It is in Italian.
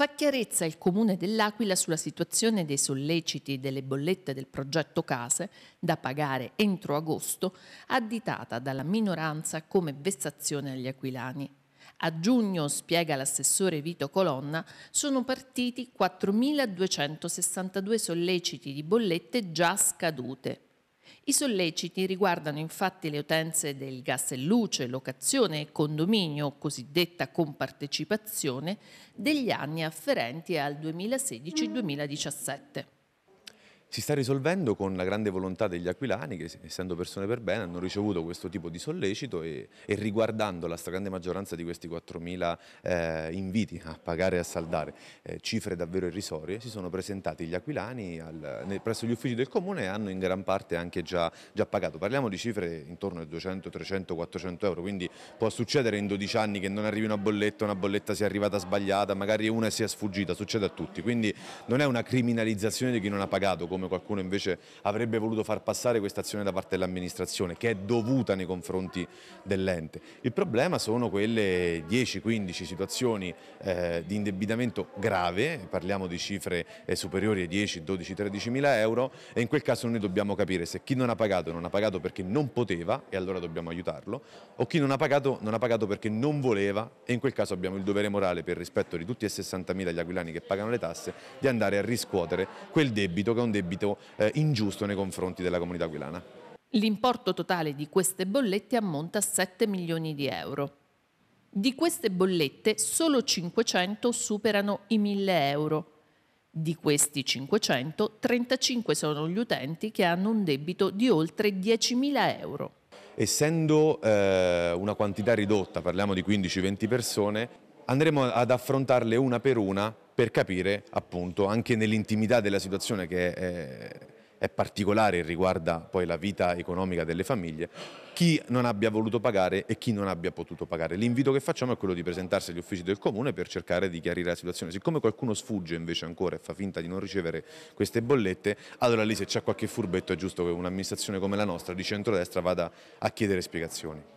Fa chiarezza il Comune dell'Aquila sulla situazione dei solleciti delle bollette del progetto Case da pagare entro agosto, additata dalla minoranza come vessazione agli aquilani. A giugno, spiega l'assessore Vito Colonna, sono partiti 4.262 solleciti di bollette già scadute, i solleciti riguardano infatti le utenze del gas e luce, locazione e condominio, cosiddetta compartecipazione, degli anni afferenti al 2016-2017 si sta risolvendo con la grande volontà degli aquilani che essendo persone per bene hanno ricevuto questo tipo di sollecito e, e riguardando la stragrande maggioranza di questi 4.000 eh, inviti a pagare e a saldare eh, cifre davvero irrisorie si sono presentati gli aquilani al, nel, presso gli uffici del comune e hanno in gran parte anche già, già pagato parliamo di cifre intorno ai 200, 300, 400 euro quindi può succedere in 12 anni che non arrivi una bolletta, una bolletta sia arrivata sbagliata magari una sia sfuggita, succede a tutti quindi non è una criminalizzazione di chi non ha pagato come qualcuno invece avrebbe voluto far passare questa azione da parte dell'amministrazione, che è dovuta nei confronti dell'ente. Il problema sono quelle 10-15 situazioni eh, di indebitamento grave, parliamo di cifre eh, superiori ai 10, 12, 13 mila euro e in quel caso noi dobbiamo capire se chi non ha pagato non ha pagato perché non poteva e allora dobbiamo aiutarlo o chi non ha pagato non ha pagato perché non voleva e in quel caso abbiamo il dovere morale per rispetto di tutti e 60 mila gli aquilani che pagano le tasse di andare a riscuotere quel debito che è un debito debito eh, ingiusto nei confronti della comunità aquilana. L'importo totale di queste bollette ammonta a 7 milioni di euro. Di queste bollette solo 500 superano i 1000 euro. Di questi 500, 35 sono gli utenti che hanno un debito di oltre 10.000 euro. Essendo eh, una quantità ridotta, parliamo di 15-20 persone, andremo ad affrontarle una per una per capire appunto anche nell'intimità della situazione che è, è particolare e riguarda poi la vita economica delle famiglie, chi non abbia voluto pagare e chi non abbia potuto pagare. L'invito che facciamo è quello di presentarsi agli uffici del comune per cercare di chiarire la situazione. Siccome qualcuno sfugge invece ancora e fa finta di non ricevere queste bollette, allora lì se c'è qualche furbetto è giusto che un'amministrazione come la nostra di centrodestra vada a chiedere spiegazioni.